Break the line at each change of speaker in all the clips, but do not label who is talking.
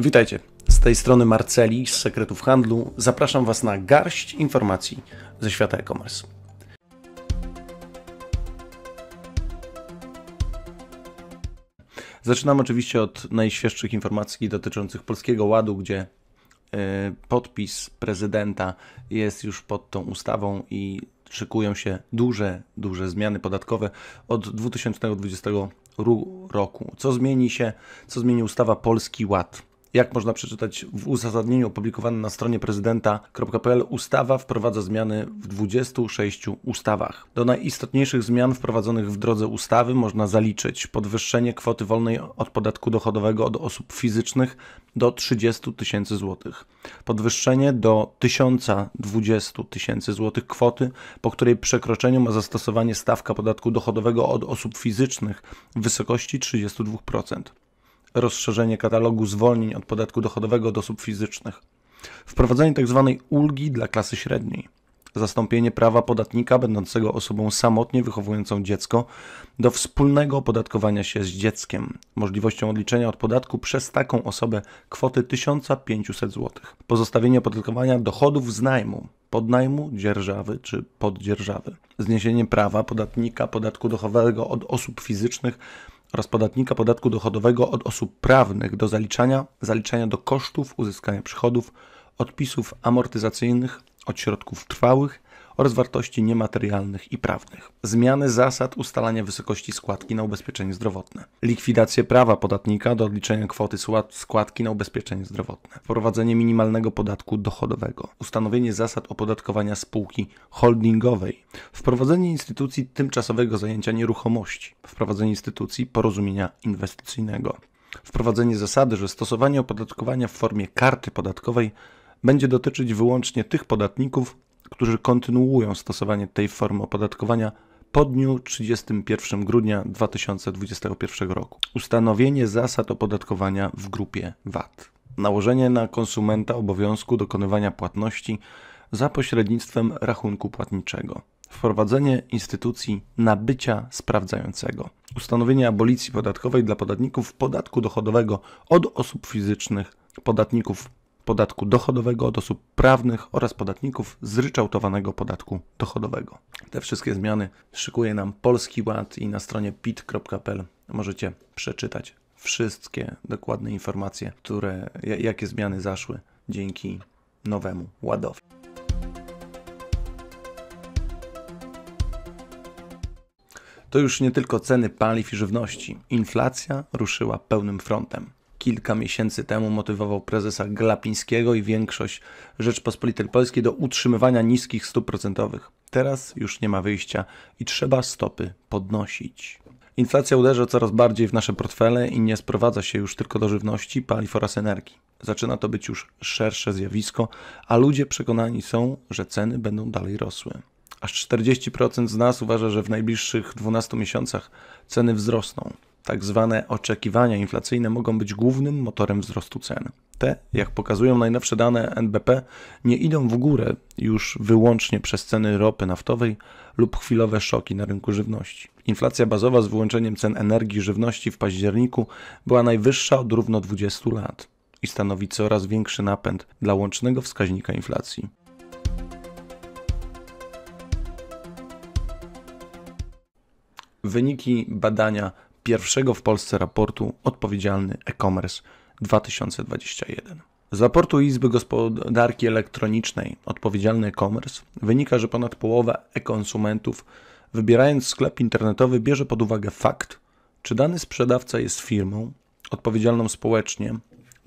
Witajcie, z tej strony Marceli z Sekretów Handlu. Zapraszam Was na garść informacji ze świata e-commerce. Zaczynam oczywiście od najświeższych informacji dotyczących Polskiego Ładu, gdzie e, podpis prezydenta jest już pod tą ustawą i szykują się duże, duże zmiany podatkowe od 2020 roku. Co zmieni się, co zmieni ustawa Polski Ład? Jak można przeczytać w uzasadnieniu opublikowanym na stronie prezydenta.pl, ustawa wprowadza zmiany w 26 ustawach. Do najistotniejszych zmian wprowadzonych w drodze ustawy można zaliczyć podwyższenie kwoty wolnej od podatku dochodowego od osób fizycznych do 30 tysięcy złotych, podwyższenie do 1020 tysięcy złotych kwoty, po której przekroczeniu ma zastosowanie stawka podatku dochodowego od osób fizycznych w wysokości 32% rozszerzenie katalogu zwolnień od podatku dochodowego od osób fizycznych, wprowadzenie tzw. Tak ulgi dla klasy średniej, zastąpienie prawa podatnika będącego osobą samotnie wychowującą dziecko do wspólnego opodatkowania się z dzieckiem, możliwością odliczenia od podatku przez taką osobę kwoty 1500 zł, pozostawienie opodatkowania dochodów z najmu, podnajmu, dzierżawy czy poddzierżawy, zniesienie prawa podatnika podatku dochodowego od osób fizycznych oraz podatnika podatku dochodowego od osób prawnych do zaliczania, zaliczania do kosztów uzyskania przychodów, odpisów amortyzacyjnych od środków trwałych oraz wartości niematerialnych i prawnych, zmiany zasad ustalania wysokości składki na ubezpieczenie zdrowotne, likwidację prawa podatnika do odliczenia kwoty składki na ubezpieczenie zdrowotne, wprowadzenie minimalnego podatku dochodowego, ustanowienie zasad opodatkowania spółki holdingowej, wprowadzenie instytucji tymczasowego zajęcia nieruchomości, wprowadzenie instytucji porozumienia inwestycyjnego. Wprowadzenie zasady, że stosowanie opodatkowania w formie karty podatkowej będzie dotyczyć wyłącznie tych podatników, którzy kontynuują stosowanie tej formy opodatkowania po dniu 31 grudnia 2021 roku. Ustanowienie zasad opodatkowania w grupie VAT. Nałożenie na konsumenta obowiązku dokonywania płatności za pośrednictwem rachunku płatniczego. Wprowadzenie instytucji nabycia sprawdzającego. Ustanowienie abolicji podatkowej dla podatników podatku dochodowego od osób fizycznych, podatników podatku dochodowego od osób prawnych oraz podatników zryczałtowanego podatku dochodowego. Te wszystkie zmiany szykuje nam Polski Ład i na stronie pit.pl możecie przeczytać wszystkie dokładne informacje, które, jakie zmiany zaszły dzięki nowemu ładowi. To już nie tylko ceny paliw i żywności. Inflacja ruszyła pełnym frontem kilka miesięcy temu motywował prezesa Glapińskiego i większość Rzeczpospolitej Polskiej do utrzymywania niskich stóp procentowych. Teraz już nie ma wyjścia i trzeba stopy podnosić. Inflacja uderza coraz bardziej w nasze portfele i nie sprowadza się już tylko do żywności, paliw oraz energii. Zaczyna to być już szersze zjawisko, a ludzie przekonani są, że ceny będą dalej rosły. Aż 40% z nas uważa, że w najbliższych 12 miesiącach ceny wzrosną tak zwane oczekiwania inflacyjne mogą być głównym motorem wzrostu cen. Te, jak pokazują najnowsze dane NBP, nie idą w górę już wyłącznie przez ceny ropy naftowej lub chwilowe szoki na rynku żywności. Inflacja bazowa z wyłączeniem cen energii i żywności w październiku była najwyższa od równo 20 lat i stanowi coraz większy napęd dla łącznego wskaźnika inflacji. Wyniki badania pierwszego w Polsce raportu Odpowiedzialny e-commerce 2021. Z raportu Izby Gospodarki Elektronicznej Odpowiedzialny e-commerce wynika, że ponad połowa e-konsumentów, wybierając sklep internetowy, bierze pod uwagę fakt, czy dany sprzedawca jest firmą odpowiedzialną społecznie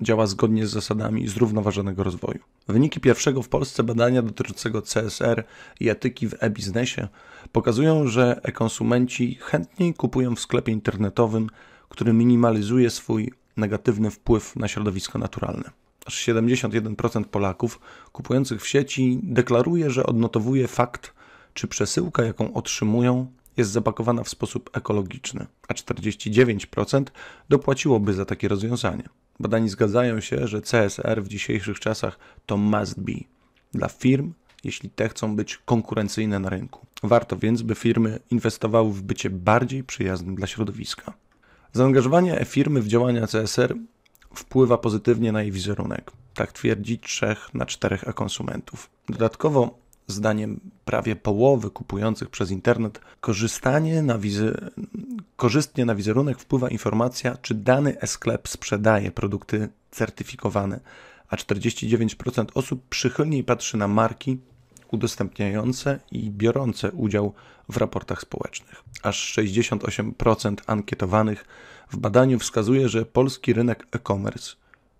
działa zgodnie z zasadami zrównoważonego rozwoju. Wyniki pierwszego w Polsce badania dotyczącego CSR i etyki w e-biznesie pokazują, że e-konsumenci chętniej kupują w sklepie internetowym, który minimalizuje swój negatywny wpływ na środowisko naturalne. Aż 71% Polaków kupujących w sieci deklaruje, że odnotowuje fakt, czy przesyłka, jaką otrzymują, jest zapakowana w sposób ekologiczny, a 49% dopłaciłoby za takie rozwiązanie. Badani zgadzają się, że CSR w dzisiejszych czasach to must be dla firm, jeśli te chcą być konkurencyjne na rynku. Warto więc, by firmy inwestowały w bycie bardziej przyjaznym dla środowiska. Zaangażowanie firmy w działania CSR wpływa pozytywnie na jej wizerunek. Tak twierdzi 3 na 4 konsumentów. Dodatkowo zdaniem prawie połowy kupujących przez internet, korzystanie na wizy... korzystnie na wizerunek wpływa informacja, czy dany e-sklep sprzedaje produkty certyfikowane, a 49% osób przychylniej patrzy na marki udostępniające i biorące udział w raportach społecznych. Aż 68% ankietowanych w badaniu wskazuje, że polski rynek e-commerce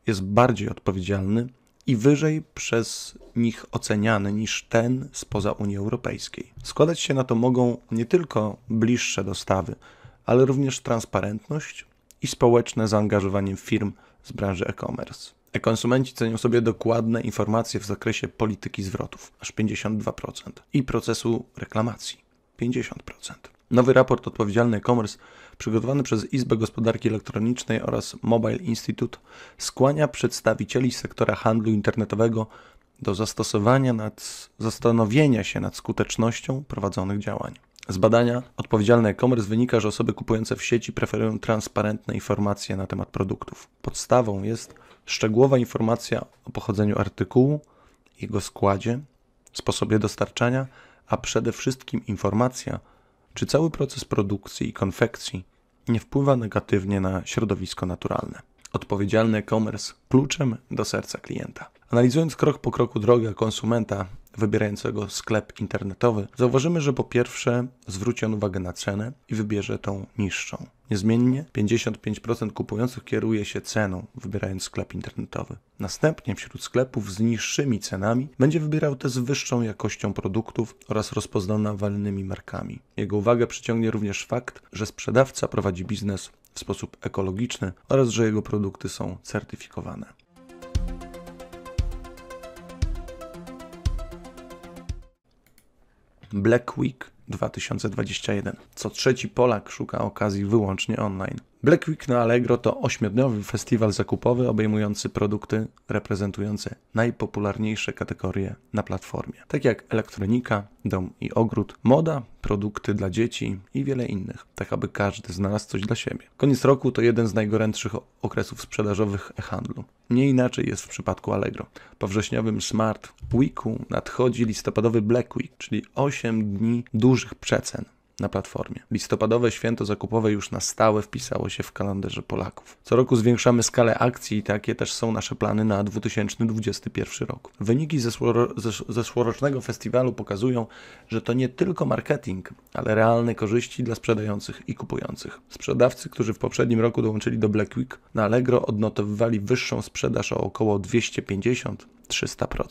jest bardziej odpowiedzialny i wyżej przez nich oceniany niż ten spoza Unii Europejskiej. Składać się na to mogą nie tylko bliższe dostawy, ale również transparentność i społeczne zaangażowanie firm z branży e-commerce. E-konsumenci cenią sobie dokładne informacje w zakresie polityki zwrotów, aż 52%, i procesu reklamacji, 50%. Nowy raport Odpowiedzialny e-commerce przygotowany przez Izbę Gospodarki Elektronicznej oraz Mobile Institute skłania przedstawicieli sektora handlu internetowego do zastosowania nad, zastanowienia się nad skutecznością prowadzonych działań. Z badania Odpowiedzialny e-commerce wynika, że osoby kupujące w sieci preferują transparentne informacje na temat produktów. Podstawą jest szczegółowa informacja o pochodzeniu artykułu, jego składzie, sposobie dostarczania, a przede wszystkim informacja czy cały proces produkcji i konfekcji nie wpływa negatywnie na środowisko naturalne. Odpowiedzialny e-commerce kluczem do serca klienta. Analizując krok po kroku drogę konsumenta, wybierającego sklep internetowy, zauważymy, że po pierwsze zwróci on uwagę na cenę i wybierze tą niższą. Niezmiennie 55% kupujących kieruje się ceną, wybierając sklep internetowy. Następnie wśród sklepów z niższymi cenami będzie wybierał te z wyższą jakością produktów oraz rozpoznawalnymi markami. Jego uwagę przyciągnie również fakt, że sprzedawca prowadzi biznes w sposób ekologiczny oraz że jego produkty są certyfikowane. Black Week 2021. Co trzeci Polak szuka okazji wyłącznie online. Black Week na Allegro to ośmiodniowy festiwal zakupowy obejmujący produkty reprezentujące najpopularniejsze kategorie na platformie, tak jak elektronika, dom i ogród, moda, produkty dla dzieci i wiele innych, tak aby każdy znalazł coś dla siebie. Koniec roku to jeden z najgorętszych okresów sprzedażowych e-handlu. Nie inaczej jest w przypadku Allegro. Po wrześniowym Smart Weeku nadchodzi listopadowy Black Week, czyli 8 dni dużych przecen na platformie. Listopadowe święto zakupowe już na stałe wpisało się w kalendarze Polaków. Co roku zwiększamy skalę akcji i takie też są nasze plany na 2021 rok. Wyniki zeszłorocznego festiwalu pokazują, że to nie tylko marketing, ale realne korzyści dla sprzedających i kupujących. Sprzedawcy, którzy w poprzednim roku dołączyli do Black Week, na Allegro odnotowywali wyższą sprzedaż o około 250-300%.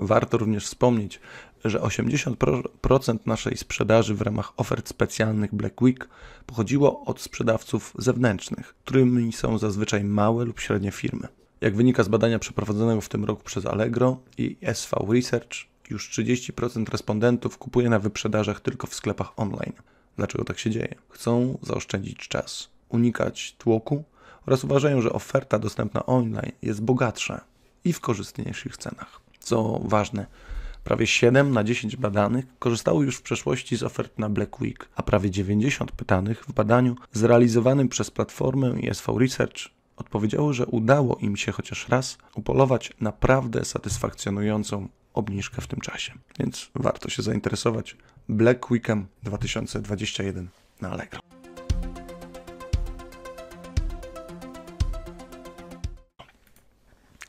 Warto również wspomnieć, że 80% naszej sprzedaży w ramach ofert specjalnych Black Week pochodziło od sprzedawców zewnętrznych, którymi są zazwyczaj małe lub średnie firmy. Jak wynika z badania przeprowadzonego w tym roku przez Allegro i SV Research, już 30% respondentów kupuje na wyprzedażach tylko w sklepach online. Dlaczego tak się dzieje? Chcą zaoszczędzić czas, unikać tłoku oraz uważają, że oferta dostępna online jest bogatsza i w korzystniejszych cenach. Co ważne, Prawie 7 na 10 badanych korzystało już w przeszłości z ofert na Black Week, a prawie 90 pytanych w badaniu zrealizowanym przez platformę ESV Research odpowiedziało, że udało im się chociaż raz upolować naprawdę satysfakcjonującą obniżkę w tym czasie. Więc warto się zainteresować Black Weekem 2021 na Allegro.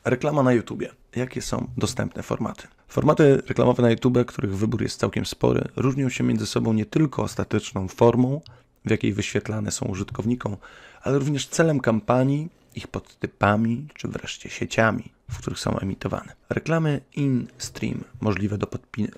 Reklama na YouTube. Jakie są dostępne formaty? Formaty reklamowe na YouTube, których wybór jest całkiem spory, różnią się między sobą nie tylko ostateczną formą, w jakiej wyświetlane są użytkownikom, ale również celem kampanii, ich podtypami czy wreszcie sieciami, w których są emitowane. Reklamy in-stream możliwe do,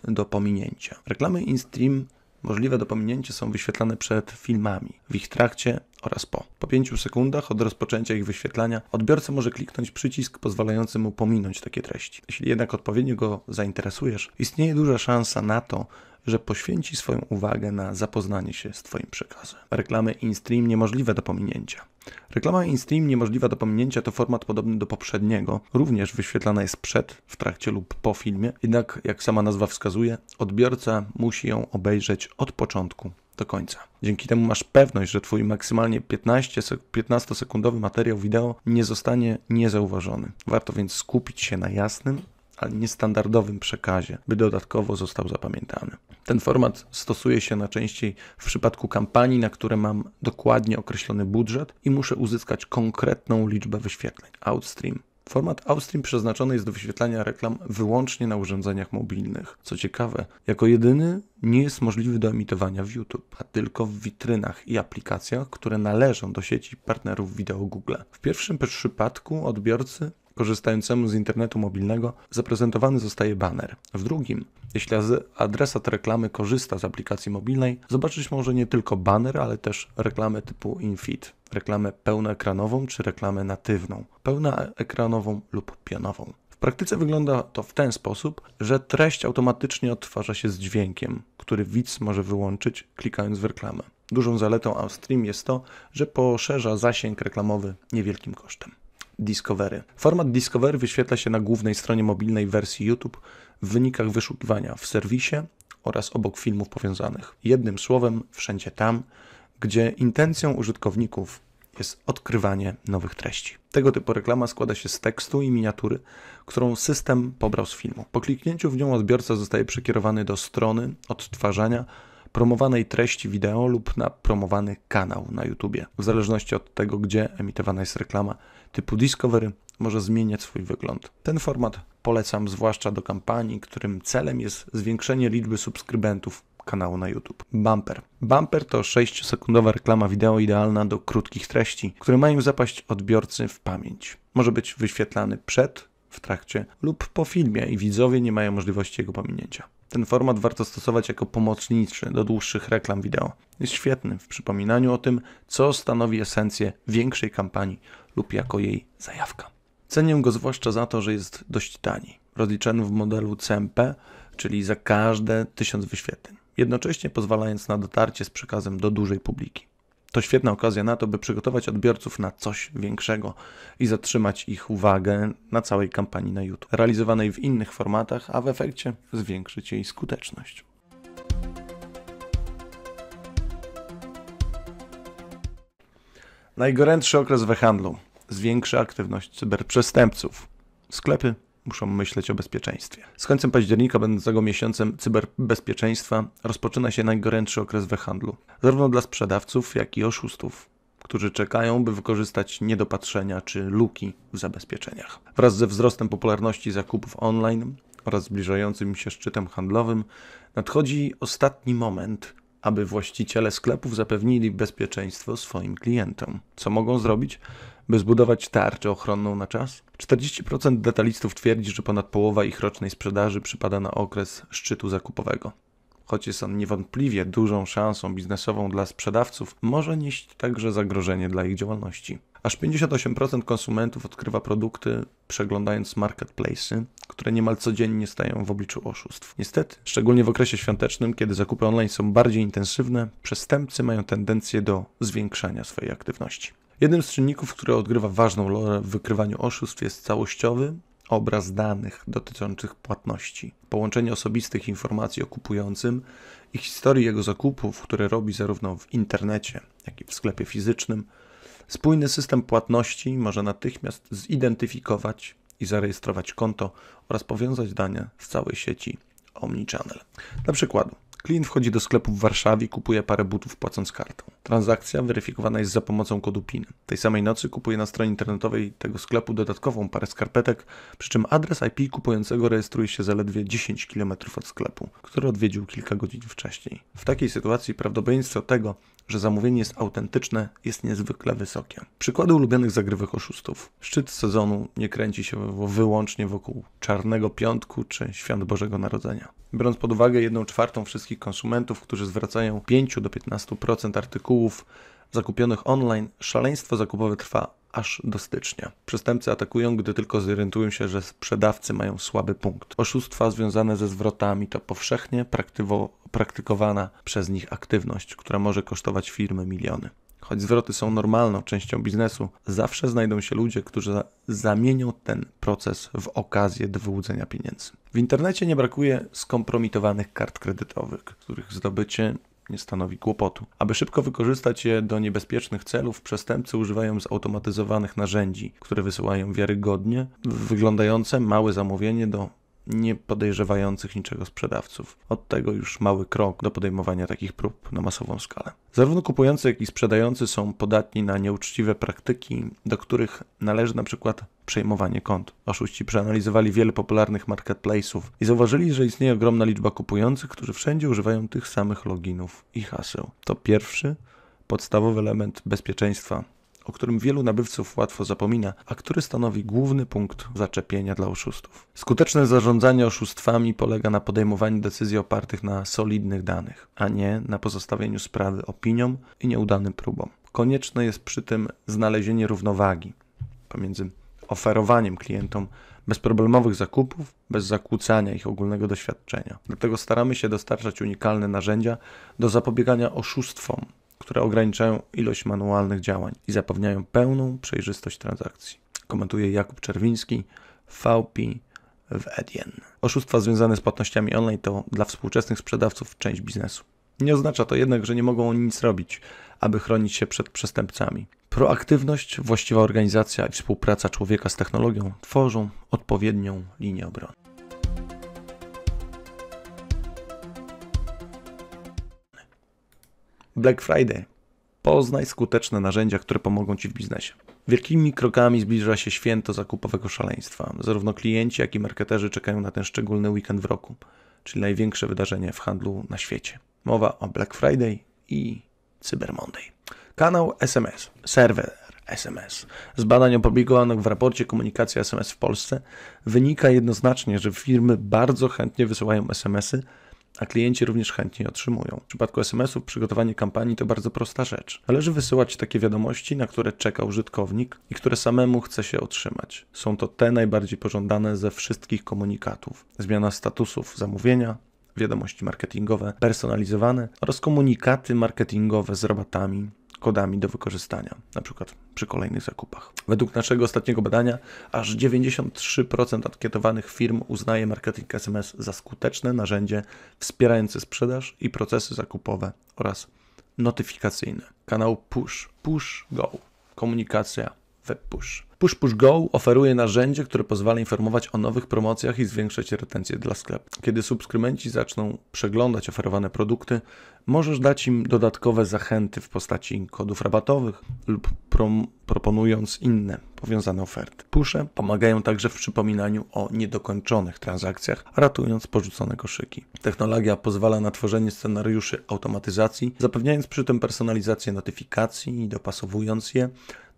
do pominięcia. Reklamy in-stream możliwe do pominięcia są wyświetlane przed filmami, w ich trakcie oraz po. Po 5 sekundach od rozpoczęcia ich wyświetlania odbiorca może kliknąć przycisk pozwalający mu pominąć takie treści. Jeśli jednak odpowiednio go zainteresujesz, istnieje duża szansa na to, że poświęci swoją uwagę na zapoznanie się z Twoim przekazem. Reklamy in-stream niemożliwe do pominięcia. Reklama in-stream niemożliwa do pominięcia to format podobny do poprzedniego, również wyświetlana jest przed, w trakcie lub po filmie, jednak jak sama nazwa wskazuje, odbiorca musi ją obejrzeć od początku do końca. Dzięki temu masz pewność, że Twój maksymalnie 15-sekundowy materiał wideo nie zostanie niezauważony. Warto więc skupić się na jasnym, ale niestandardowym przekazie, by dodatkowo został zapamiętany. Ten format stosuje się najczęściej w przypadku kampanii, na które mam dokładnie określony budżet i muszę uzyskać konkretną liczbę wyświetleń. Outstream Format Outstream przeznaczony jest do wyświetlania reklam wyłącznie na urządzeniach mobilnych. Co ciekawe, jako jedyny nie jest możliwy do emitowania w YouTube, a tylko w witrynach i aplikacjach, które należą do sieci partnerów wideo Google. W pierwszym przypadku odbiorcy korzystającemu z internetu mobilnego zaprezentowany zostaje baner. W drugim, jeśli adresat reklamy korzysta z aplikacji mobilnej, zobaczyć może nie tylko baner, ale też reklamę typu infit, reklamę pełnoekranową czy reklamę natywną, pełnoekranową lub pionową. W praktyce wygląda to w ten sposób, że treść automatycznie odtwarza się z dźwiękiem, który widz może wyłączyć klikając w reklamę. Dużą zaletą Upstream jest to, że poszerza zasięg reklamowy niewielkim kosztem. Discovery. Format Discovery wyświetla się na głównej stronie mobilnej wersji YouTube w wynikach wyszukiwania w serwisie oraz obok filmów powiązanych. Jednym słowem, wszędzie tam, gdzie intencją użytkowników jest odkrywanie nowych treści. Tego typu reklama składa się z tekstu i miniatury, którą system pobrał z filmu. Po kliknięciu w nią odbiorca zostaje przekierowany do strony odtwarzania promowanej treści wideo lub na promowany kanał na YouTube. W zależności od tego, gdzie emitowana jest reklama, typu Discovery może zmieniać swój wygląd. Ten format polecam zwłaszcza do kampanii, którym celem jest zwiększenie liczby subskrybentów kanału na YouTube. Bumper. Bumper to 6-sekundowa reklama wideo idealna do krótkich treści, które mają zapaść odbiorcy w pamięć. Może być wyświetlany przed, w trakcie lub po filmie i widzowie nie mają możliwości jego pominięcia. Ten format warto stosować jako pomocniczy do dłuższych reklam wideo. Jest świetny w przypominaniu o tym, co stanowi esencję większej kampanii lub jako jej zajawka. Cenię go zwłaszcza za to, że jest dość tani, rozliczany w modelu CMP, czyli za każde 1000 wyświetleń, jednocześnie pozwalając na dotarcie z przekazem do dużej publiki to świetna okazja na to, by przygotować odbiorców na coś większego i zatrzymać ich uwagę na całej kampanii na YouTube, realizowanej w innych formatach, a w efekcie zwiększyć jej skuteczność. Najgorętszy okres we handlu zwiększy aktywność cyberprzestępców. Sklepy muszą myśleć o bezpieczeństwie. Z końcem października, będącego miesiącem cyberbezpieczeństwa, rozpoczyna się najgorętszy okres we handlu, zarówno dla sprzedawców, jak i oszustów którzy czekają, by wykorzystać niedopatrzenia czy luki w zabezpieczeniach. Wraz ze wzrostem popularności zakupów online oraz zbliżającym się szczytem handlowym, nadchodzi ostatni moment, aby właściciele sklepów zapewnili bezpieczeństwo swoim klientom. Co mogą zrobić? by zbudować tarczę ochronną na czas? 40% detalistów twierdzi, że ponad połowa ich rocznej sprzedaży przypada na okres szczytu zakupowego. Choć jest on niewątpliwie dużą szansą biznesową dla sprzedawców, może nieść także zagrożenie dla ich działalności. Aż 58% konsumentów odkrywa produkty przeglądając marketplacy, które niemal codziennie stają w obliczu oszustw. Niestety, szczególnie w okresie świątecznym, kiedy zakupy online są bardziej intensywne, przestępcy mają tendencję do zwiększania swojej aktywności. Jednym z czynników, który odgrywa ważną rolę w wykrywaniu oszustw jest całościowy obraz danych dotyczących płatności, połączenie osobistych informacji o kupującym i historii jego zakupów, które robi zarówno w internecie, jak i w sklepie fizycznym. Spójny system płatności może natychmiast zidentyfikować i zarejestrować konto oraz powiązać dane z całej sieci Omnichannel. Dla przykładu, Klient wchodzi do sklepu w Warszawie i kupuje parę butów płacąc kartą. Transakcja weryfikowana jest za pomocą kodu PIN. Tej samej nocy kupuje na stronie internetowej tego sklepu dodatkową parę skarpetek, przy czym adres IP kupującego rejestruje się zaledwie 10 km od sklepu, który odwiedził kilka godzin wcześniej. W takiej sytuacji prawdopodobieństwo tego, że zamówienie jest autentyczne, jest niezwykle wysokie. Przykłady ulubionych zagrywych oszustów. Szczyt sezonu nie kręci się wyłącznie wokół Czarnego Piątku czy Świąt Bożego Narodzenia. Biorąc pod uwagę 1 czwartą wszystkich konsumentów, którzy zwracają 5 do 15% artykułów zakupionych online, szaleństwo zakupowe trwa aż do stycznia. Przestępcy atakują, gdy tylko zorientują się, że sprzedawcy mają słaby punkt. Oszustwa związane ze zwrotami to powszechnie praktykowana przez nich aktywność, która może kosztować firmy miliony. Choć zwroty są normalną częścią biznesu, zawsze znajdą się ludzie, którzy zamienią ten proces w okazję do wyłudzenia pieniędzy. W internecie nie brakuje skompromitowanych kart kredytowych, których zdobycie nie stanowi kłopotu. Aby szybko wykorzystać je do niebezpiecznych celów, przestępcy używają zautomatyzowanych narzędzi, które wysyłają wiarygodnie wyglądające małe zamówienie do nie podejrzewających niczego sprzedawców. Od tego już mały krok do podejmowania takich prób na masową skalę. Zarówno kupujący, jak i sprzedający są podatni na nieuczciwe praktyki, do których należy na przykład przejmowanie kont. Oszuści przeanalizowali wiele popularnych marketplace'ów i zauważyli, że istnieje ogromna liczba kupujących, którzy wszędzie używają tych samych loginów i haseł. To pierwszy podstawowy element bezpieczeństwa o którym wielu nabywców łatwo zapomina, a który stanowi główny punkt zaczepienia dla oszustów. Skuteczne zarządzanie oszustwami polega na podejmowaniu decyzji opartych na solidnych danych, a nie na pozostawieniu sprawy opiniom i nieudanym próbom. Konieczne jest przy tym znalezienie równowagi pomiędzy oferowaniem klientom bezproblemowych zakupów, bez zakłócania ich ogólnego doświadczenia. Dlatego staramy się dostarczać unikalne narzędzia do zapobiegania oszustwom które ograniczają ilość manualnych działań i zapewniają pełną przejrzystość transakcji. Komentuje Jakub Czerwiński, VP w Edien. Oszustwa związane z płatnościami online to dla współczesnych sprzedawców część biznesu. Nie oznacza to jednak, że nie mogą oni nic robić, aby chronić się przed przestępcami. Proaktywność, właściwa organizacja i współpraca człowieka z technologią tworzą odpowiednią linię obrony. Black Friday. Poznaj skuteczne narzędzia, które pomogą Ci w biznesie. Wielkimi krokami zbliża się święto zakupowego szaleństwa. Zarówno klienci, jak i marketerzy czekają na ten szczególny weekend w roku, czyli największe wydarzenie w handlu na świecie. Mowa o Black Friday i Cyber Monday. Kanał SMS, serwer SMS. Z badań opublikowanych w raporcie Komunikacja SMS w Polsce wynika jednoznacznie, że firmy bardzo chętnie wysyłają SMSy a klienci również chętnie otrzymują. W przypadku SMS-ów przygotowanie kampanii to bardzo prosta rzecz. Należy wysyłać takie wiadomości, na które czeka użytkownik i które samemu chce się otrzymać. Są to te najbardziej pożądane ze wszystkich komunikatów. Zmiana statusów zamówienia, wiadomości marketingowe personalizowane oraz komunikaty marketingowe z rabatami, kodami do wykorzystania, na przykład przy kolejnych zakupach. Według naszego ostatniego badania aż 93% ankietowanych firm uznaje marketing SMS za skuteczne narzędzie wspierające sprzedaż i procesy zakupowe oraz notyfikacyjne. Kanał Push, Push Go, komunikacja web push. Push Push Go oferuje narzędzie, które pozwala informować o nowych promocjach i zwiększać retencję dla sklepu. Kiedy subskrybenci zaczną przeglądać oferowane produkty, możesz dać im dodatkowe zachęty w postaci kodów rabatowych lub prom- proponując inne powiązane oferty. Pusze pomagają także w przypominaniu o niedokończonych transakcjach, ratując porzucone koszyki. Technologia pozwala na tworzenie scenariuszy automatyzacji, zapewniając przy tym personalizację notyfikacji i dopasowując je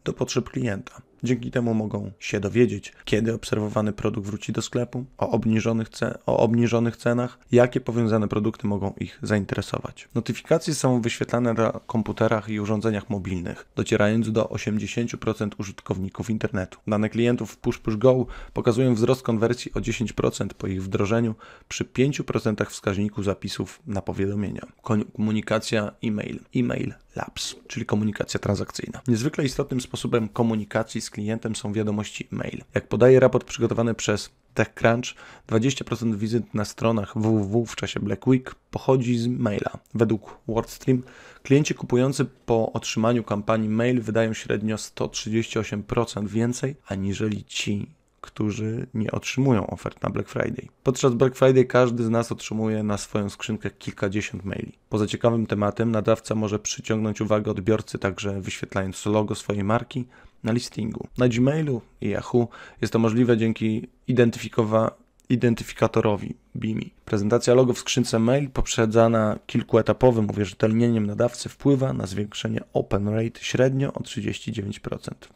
do potrzeb klienta. Dzięki temu mogą się dowiedzieć, kiedy obserwowany produkt wróci do sklepu, o obniżonych, o obniżonych cenach, jakie powiązane produkty mogą ich zainteresować. Notyfikacje są wyświetlane na komputerach i urządzeniach mobilnych, docierając do 80% użytkowników internetu. Dane klientów Push Push Go pokazują wzrost konwersji o 10% po ich wdrożeniu przy 5% wskaźniku zapisów na powiadomienia. Komunikacja e-mail, e-mail labs, czyli komunikacja transakcyjna. Niezwykle istotnym sposobem komunikacji z klientem są wiadomości mail. Jak podaje raport przygotowany przez TechCrunch, 20% wizyt na stronach www w czasie Black Week pochodzi z maila. Według WordStream klienci kupujący po otrzymaniu kampanii mail wydają średnio 138% więcej aniżeli ci którzy nie otrzymują ofert na Black Friday. Podczas Black Friday każdy z nas otrzymuje na swoją skrzynkę kilkadziesiąt maili. Poza ciekawym tematem nadawca może przyciągnąć uwagę odbiorcy także wyświetlając logo swojej marki, na listingu. Na Gmailu i Yahoo jest to możliwe dzięki identyfikowa identyfikatorowi BIMI. Prezentacja logo w skrzynce mail poprzedzana kilkuetapowym uwierzytelnieniem nadawcy wpływa na zwiększenie open rate średnio o 39%.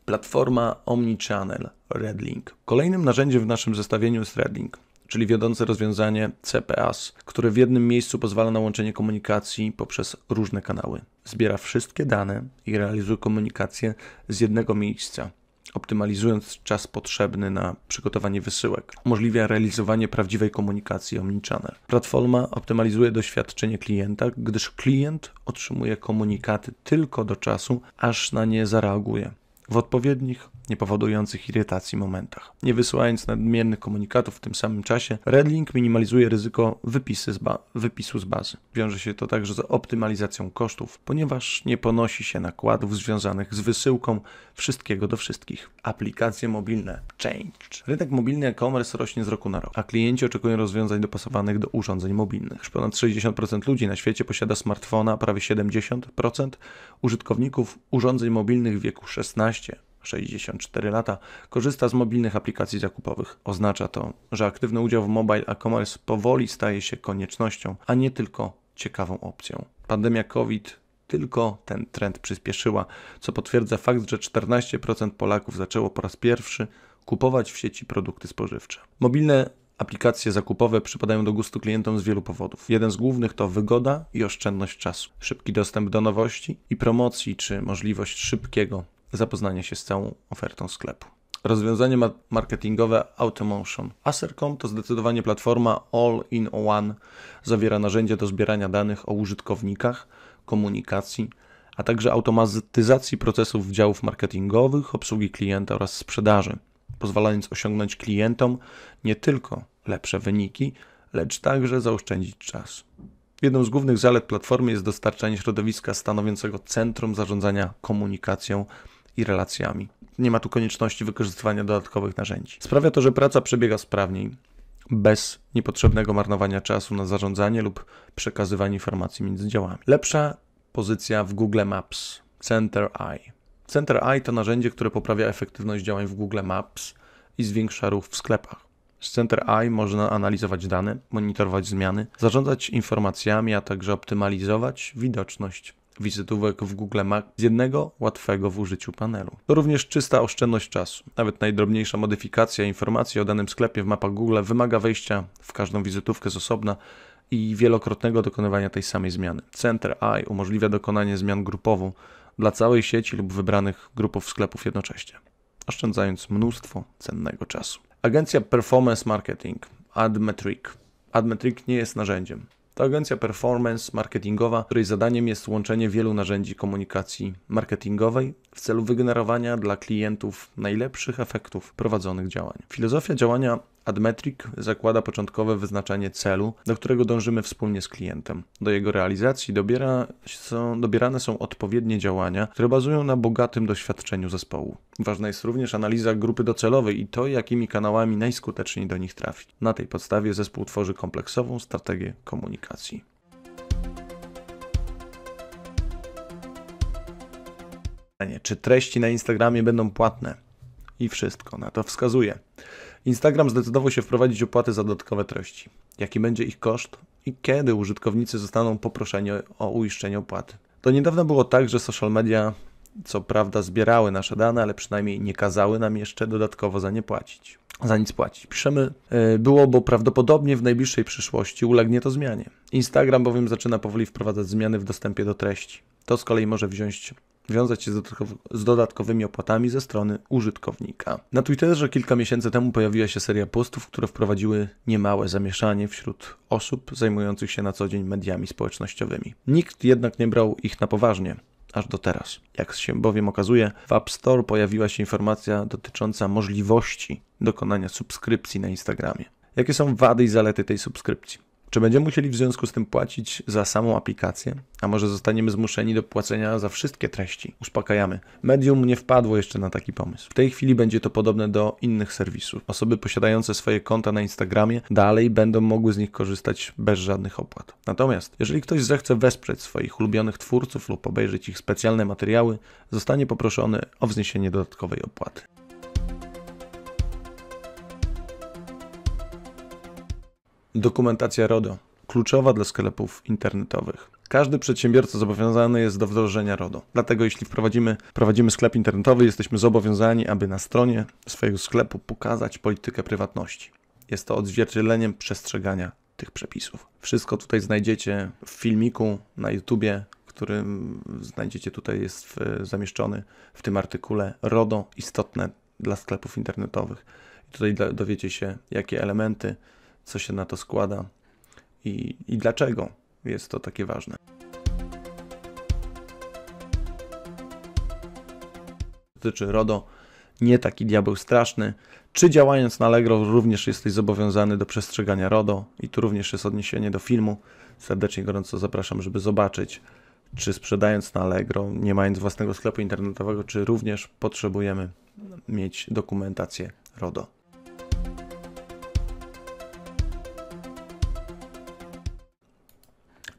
Platforma Omnichannel Redlink. Kolejnym narzędziem w naszym zestawieniu jest Redlink czyli wiodące rozwiązanie CPAS, które w jednym miejscu pozwala na łączenie komunikacji poprzez różne kanały. Zbiera wszystkie dane i realizuje komunikację z jednego miejsca optymalizując czas potrzebny na przygotowanie wysyłek. Umożliwia realizowanie prawdziwej komunikacji omnichannel. Platforma optymalizuje doświadczenie klienta, gdyż klient otrzymuje komunikaty tylko do czasu, aż na nie zareaguje w odpowiednich, niepowodujących irytacji momentach. Nie wysyłając nadmiernych komunikatów w tym samym czasie, Redlink minimalizuje ryzyko wypisy z wypisu z bazy. Wiąże się to także z optymalizacją kosztów, ponieważ nie ponosi się nakładów związanych z wysyłką wszystkiego do wszystkich. Aplikacje mobilne Change. Rynek mobilny e-commerce rośnie z roku na rok, a klienci oczekują rozwiązań dopasowanych do urządzeń mobilnych. Już ponad 60% ludzi na świecie posiada smartfona, prawie 70% użytkowników urządzeń mobilnych w wieku 16 64 lata, korzysta z mobilnych aplikacji zakupowych. Oznacza to, że aktywny udział w mobile e-commerce powoli staje się koniecznością, a nie tylko ciekawą opcją. Pandemia COVID tylko ten trend przyspieszyła, co potwierdza fakt, że 14% Polaków zaczęło po raz pierwszy kupować w sieci produkty spożywcze. Mobilne Aplikacje zakupowe przypadają do gustu klientom z wielu powodów. Jeden z głównych to wygoda i oszczędność czasu, szybki dostęp do nowości i promocji, czy możliwość szybkiego zapoznanie się z całą ofertą sklepu. Rozwiązanie marketingowe Automotion. Acer.com to zdecydowanie platforma all-in-one. Zawiera narzędzia do zbierania danych o użytkownikach, komunikacji, a także automatyzacji procesów działów marketingowych, obsługi klienta oraz sprzedaży, pozwalając osiągnąć klientom nie tylko lepsze wyniki, lecz także zaoszczędzić czas. Jedną z głównych zalet platformy jest dostarczanie środowiska stanowiącego centrum zarządzania komunikacją i relacjami. Nie ma tu konieczności wykorzystywania dodatkowych narzędzi. Sprawia to, że praca przebiega sprawniej, bez niepotrzebnego marnowania czasu na zarządzanie lub przekazywanie informacji między działami. Lepsza pozycja w Google Maps Center Eye. Center Eye to narzędzie, które poprawia efektywność działań w Google Maps i zwiększa ruch w sklepach. Z Center Eye można analizować dane, monitorować zmiany, zarządzać informacjami, a także optymalizować widoczność wizytówek w Google Mac z jednego łatwego w użyciu panelu. To również czysta oszczędność czasu. Nawet najdrobniejsza modyfikacja informacji o danym sklepie w mapach Google wymaga wejścia w każdą wizytówkę z osobna i wielokrotnego dokonywania tej samej zmiany. Center AI umożliwia dokonanie zmian grupową dla całej sieci lub wybranych grupów sklepów jednocześnie, oszczędzając mnóstwo cennego czasu. Agencja Performance Marketing, Admetric. Admetric nie jest narzędziem, to agencja performance marketingowa, której zadaniem jest łączenie wielu narzędzi komunikacji marketingowej w celu wygenerowania dla klientów najlepszych efektów prowadzonych działań. Filozofia działania AdMetric zakłada początkowe wyznaczanie celu, do którego dążymy wspólnie z klientem. Do jego realizacji dobiera są, dobierane są odpowiednie działania, które bazują na bogatym doświadczeniu zespołu. Ważna jest również analiza grupy docelowej i to, jakimi kanałami najskuteczniej do nich trafić. Na tej podstawie zespół tworzy kompleksową strategię komunikacji. Czy treści na Instagramie będą płatne? I wszystko na to wskazuje. Instagram zdecydował się wprowadzić opłaty za dodatkowe treści. Jaki będzie ich koszt i kiedy użytkownicy zostaną poproszeni o uiszczenie opłaty? Do niedawna było tak, że social media co prawda zbierały nasze dane, ale przynajmniej nie kazały nam jeszcze dodatkowo za nie płacić. Za nic płacić. Piszemy, y, było, bo prawdopodobnie w najbliższej przyszłości ulegnie to zmianie. Instagram bowiem zaczyna powoli wprowadzać zmiany w dostępie do treści. To z kolei może wziąć wiązać się z dodatkowymi opłatami ze strony użytkownika. Na Twitterze kilka miesięcy temu pojawiła się seria postów, które wprowadziły niemałe zamieszanie wśród osób zajmujących się na co dzień mediami społecznościowymi. Nikt jednak nie brał ich na poważnie aż do teraz. Jak się bowiem okazuje, w App Store pojawiła się informacja dotycząca możliwości dokonania subskrypcji na Instagramie. Jakie są wady i zalety tej subskrypcji? Czy będziemy musieli w związku z tym płacić za samą aplikację? A może zostaniemy zmuszeni do płacenia za wszystkie treści? Uspokajamy. Medium nie wpadło jeszcze na taki pomysł. W tej chwili będzie to podobne do innych serwisów. Osoby posiadające swoje konta na Instagramie dalej będą mogły z nich korzystać bez żadnych opłat. Natomiast, jeżeli ktoś zechce wesprzeć swoich ulubionych twórców lub obejrzeć ich specjalne materiały, zostanie poproszony o wzniesienie dodatkowej opłaty. Dokumentacja RODO kluczowa dla sklepów internetowych. Każdy przedsiębiorca zobowiązany jest do wdrożenia RODO. Dlatego jeśli wprowadzimy, prowadzimy sklep internetowy, jesteśmy zobowiązani, aby na stronie swojego sklepu pokazać politykę prywatności. Jest to odzwierciedleniem przestrzegania tych przepisów. Wszystko tutaj znajdziecie w filmiku na YouTubie, który znajdziecie tutaj jest w, zamieszczony w tym artykule RODO istotne dla sklepów internetowych. I tutaj dowiecie się jakie elementy co się na to składa i, i dlaczego jest to takie ważne. Dotyczy RODO nie taki diabeł straszny. Czy działając na Allegro również jesteś zobowiązany do przestrzegania RODO i tu również jest odniesienie do filmu. Serdecznie gorąco zapraszam, żeby zobaczyć, czy sprzedając na Allegro, nie mając własnego sklepu internetowego, czy również potrzebujemy mieć dokumentację RODO.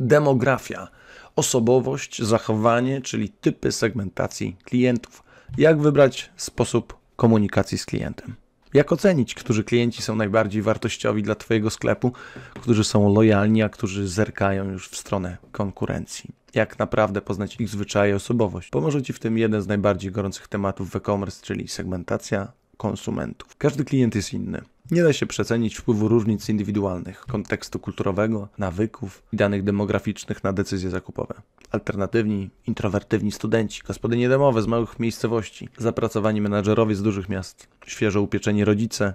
demografia, osobowość, zachowanie, czyli typy segmentacji klientów, jak wybrać sposób komunikacji z klientem. Jak ocenić, którzy klienci są najbardziej wartościowi dla Twojego sklepu, którzy są lojalni, a którzy zerkają już w stronę konkurencji? Jak naprawdę poznać ich zwyczaje i osobowość? Pomoże Ci w tym jeden z najbardziej gorących tematów w e-commerce, czyli segmentacja konsumentów. Każdy klient jest inny. Nie da się przecenić wpływu różnic indywidualnych, kontekstu kulturowego, nawyków i danych demograficznych na decyzje zakupowe. Alternatywni, introwertywni studenci, gospodynie domowe z małych miejscowości, zapracowani menadżerowie z dużych miast, świeżo upieczeni rodzice,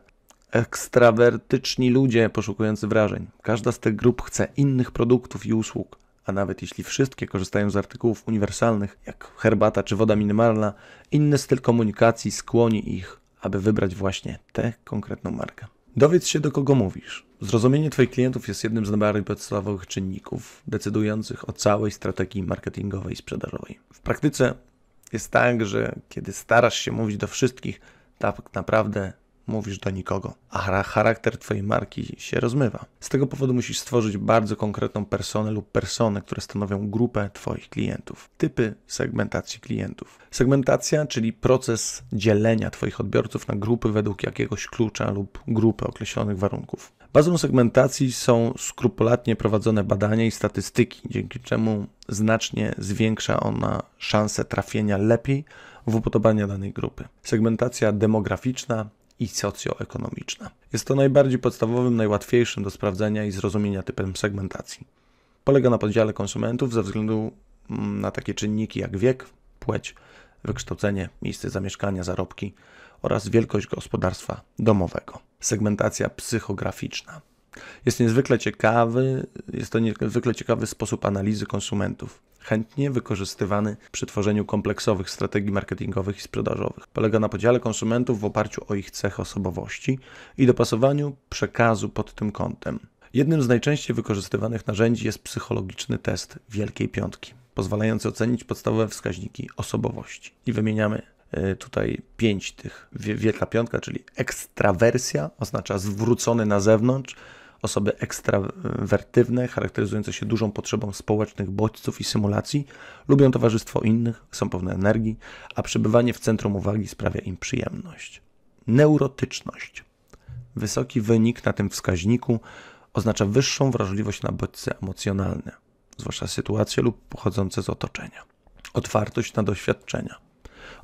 ekstrawertyczni ludzie poszukujący wrażeń. Każda z tych grup chce innych produktów i usług, a nawet jeśli wszystkie korzystają z artykułów uniwersalnych, jak herbata czy woda mineralna, inny styl komunikacji skłoni ich aby wybrać właśnie tę konkretną markę. Dowiedz się, do kogo mówisz. Zrozumienie Twoich klientów jest jednym z najbardziej podstawowych czynników decydujących o całej strategii marketingowej i sprzedażowej. W praktyce jest tak, że kiedy starasz się mówić do wszystkich, tak naprawdę mówisz do nikogo, a charakter Twojej marki się rozmywa. Z tego powodu musisz stworzyć bardzo konkretną personę lub persony, które stanowią grupę Twoich klientów. Typy segmentacji klientów. Segmentacja, czyli proces dzielenia Twoich odbiorców na grupy według jakiegoś klucza lub grupy określonych warunków. Bazą segmentacji są skrupulatnie prowadzone badania i statystyki, dzięki czemu znacznie zwiększa ona szanse trafienia lepiej w upodobania danej grupy. Segmentacja demograficzna i socjoekonomiczna. Jest to najbardziej podstawowym, najłatwiejszym do sprawdzenia i zrozumienia typem segmentacji. Polega na podziale konsumentów ze względu mm, na takie czynniki jak wiek, płeć, wykształcenie, miejsce zamieszkania, zarobki oraz wielkość gospodarstwa domowego. Segmentacja psychograficzna. Jest niezwykle ciekawy, jest to niezwykle ciekawy sposób analizy konsumentów, chętnie wykorzystywany przy tworzeniu kompleksowych strategii marketingowych i sprzedażowych. Polega na podziale konsumentów w oparciu o ich cechy osobowości i dopasowaniu przekazu pod tym kątem. Jednym z najczęściej wykorzystywanych narzędzi jest psychologiczny test Wielkiej Piątki, pozwalający ocenić podstawowe wskaźniki osobowości. I wymieniamy e, tutaj pięć tych. Wielka Piątka, czyli ekstrawersja, oznacza zwrócony na zewnątrz, osoby ekstrawertywne, charakteryzujące się dużą potrzebą społecznych bodźców i symulacji, lubią towarzystwo innych, są pełne energii, a przebywanie w centrum uwagi sprawia im przyjemność. Neurotyczność. Wysoki wynik na tym wskaźniku oznacza wyższą wrażliwość na bodźce emocjonalne, zwłaszcza sytuacje lub pochodzące z otoczenia. Otwartość na doświadczenia.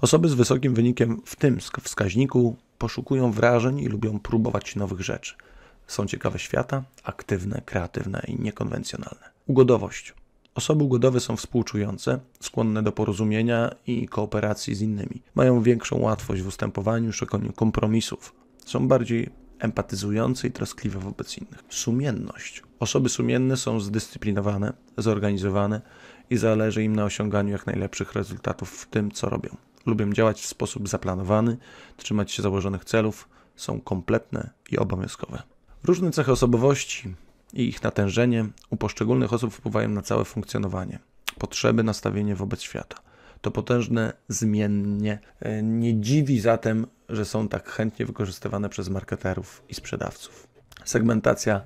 Osoby z wysokim wynikiem w tym wskaźniku poszukują wrażeń i lubią próbować nowych rzeczy – są ciekawe świata, aktywne, kreatywne i niekonwencjonalne. Ugodowość. Osoby ugodowe są współczujące, skłonne do porozumienia i kooperacji z innymi. Mają większą łatwość w ustępowaniu, szukaniu kompromisów. Są bardziej empatyzujące i troskliwe wobec innych. Sumienność. Osoby sumienne są zdyscyplinowane, zorganizowane i zależy im na osiąganiu jak najlepszych rezultatów w tym, co robią. Lubią działać w sposób zaplanowany, trzymać się założonych celów, są kompletne i obowiązkowe. Różne cechy osobowości i ich natężenie u poszczególnych osób wpływają na całe funkcjonowanie, potrzeby, nastawienie wobec świata. To potężne zmiennie. E, nie dziwi zatem, że są tak chętnie wykorzystywane przez marketerów i sprzedawców. Segmentacja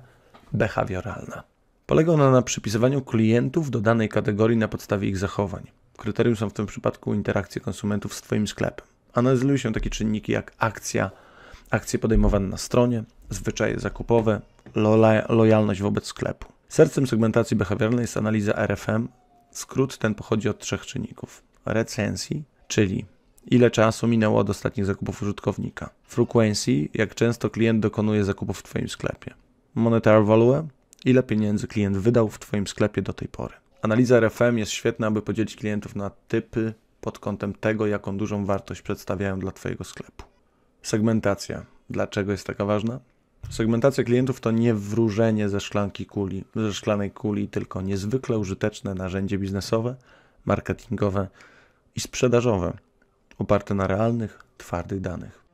behawioralna. Polega ona na przypisywaniu klientów do danej kategorii na podstawie ich zachowań. Kryterium są w tym przypadku interakcje konsumentów z Twoim sklepem. Analizują się takie czynniki jak akcja, akcje podejmowane na stronie, zwyczaje zakupowe, lojalność wobec sklepu. Sercem segmentacji behawioralnej jest analiza RFM. Skrót ten pochodzi od trzech czynników: recensji, czyli ile czasu minęło od ostatnich zakupów użytkownika, frequency, jak często klient dokonuje zakupów w Twoim sklepie, monetary value, ile pieniędzy klient wydał w Twoim sklepie do tej pory. Analiza RFM jest świetna, aby podzielić klientów na typy pod kątem tego, jaką dużą wartość przedstawiają dla Twojego sklepu. Segmentacja. Dlaczego jest taka ważna? Segmentacja klientów to nie wróżenie ze szklanki kuli, ze szklanej kuli, tylko niezwykle użyteczne narzędzie biznesowe, marketingowe i sprzedażowe, oparte na realnych, twardych danych.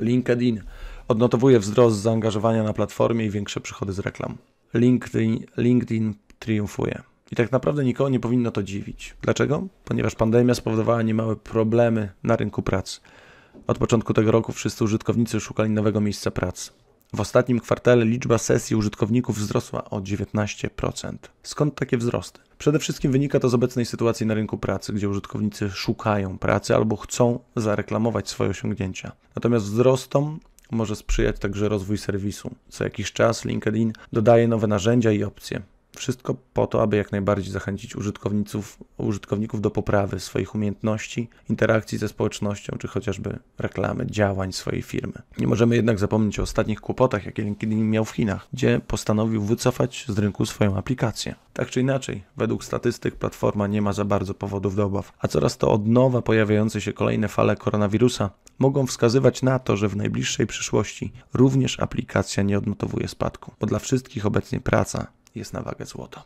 LinkedIn odnotowuje wzrost zaangażowania na platformie i większe przychody z reklam. LinkedIn, LinkedIn triumfuje. I tak naprawdę nikogo nie powinno to dziwić. Dlaczego? Ponieważ pandemia spowodowała niemałe problemy na rynku pracy. Od początku tego roku wszyscy użytkownicy szukali nowego miejsca pracy. W ostatnim kwartale liczba sesji użytkowników wzrosła o 19%. Skąd takie wzrosty? Przede wszystkim wynika to z obecnej sytuacji na rynku pracy, gdzie użytkownicy szukają pracy albo chcą zareklamować swoje osiągnięcia. Natomiast wzrostom może sprzyjać także rozwój serwisu. Co jakiś czas LinkedIn dodaje nowe narzędzia i opcje. Wszystko po to, aby jak najbardziej zachęcić użytkowników, użytkowników do poprawy swoich umiejętności, interakcji ze społecznością, czy chociażby reklamy, działań swojej firmy. Nie możemy jednak zapomnieć o ostatnich kłopotach, jakie LinkedIn miał w Chinach, gdzie postanowił wycofać z rynku swoją aplikację. Tak czy inaczej, według statystyk platforma nie ma za bardzo powodów do obaw, a coraz to od nowa pojawiające się kolejne fale koronawirusa mogą wskazywać na to, że w najbliższej przyszłości również aplikacja nie odnotowuje spadku, bo dla wszystkich obecnie praca jest na wagę złota.